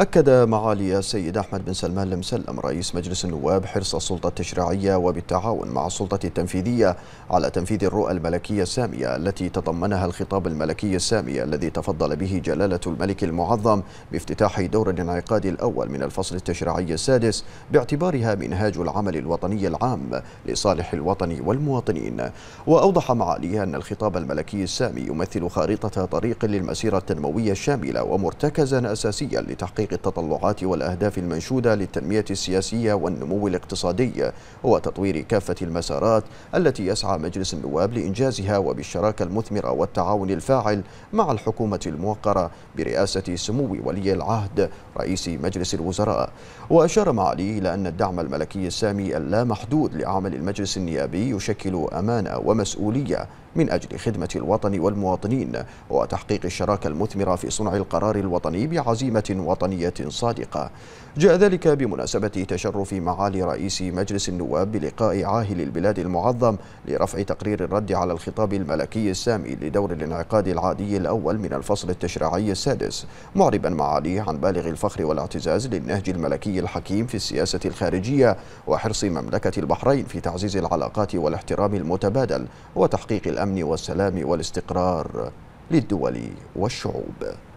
أكد معالي السيد أحمد بن سلمان لمسلم رئيس مجلس النواب حرص السلطة التشريعية وبالتعاون مع السلطة التنفيذية على تنفيذ الرؤى الملكية السامية التي تضمنها الخطاب الملكي السامي الذي تفضل به جلالة الملك المعظم بافتتاح دور الانعقاد الأول من الفصل التشريعي السادس باعتبارها منهاج العمل الوطني العام لصالح الوطن والمواطنين وأوضح معاليه أن الخطاب الملكي السامي يمثل خارطة طريق للمسيرة التنموية الشاملة ومرتكزا أساسيا لتحقيق تحقيق التطلعات والأهداف المنشودة للتنمية السياسية والنمو الاقتصادي وتطوير كافة المسارات التي يسعى مجلس النواب لإنجازها وبالشراكة المثمرة والتعاون الفاعل مع الحكومة الموقرة برئاسة سمو ولي العهد رئيس مجلس الوزراء وأشار معالي إلى أن الدعم الملكي السامي اللامحدود لعمل المجلس النيابي يشكل أمانة ومسؤولية من أجل خدمة الوطن والمواطنين وتحقيق الشراكة المثمرة في صنع القرار الوطني بعزيمة وطنية وطنية صادقة جاء ذلك بمناسبة تشرف معالي رئيس مجلس النواب بلقاء عاهل البلاد المعظم لرفع تقرير الرد على الخطاب الملكي السامي لدور الانعقاد العادي الأول من الفصل التشريعي السادس معربا معاليه عن بالغ الفخر والاعتزاز للنهج الملكي الحكيم في السياسة الخارجية وحرص مملكة البحرين في تعزيز العلاقات والاحترام المتبادل وتحقيق الأمن والسلام والاستقرار للدول والشعوب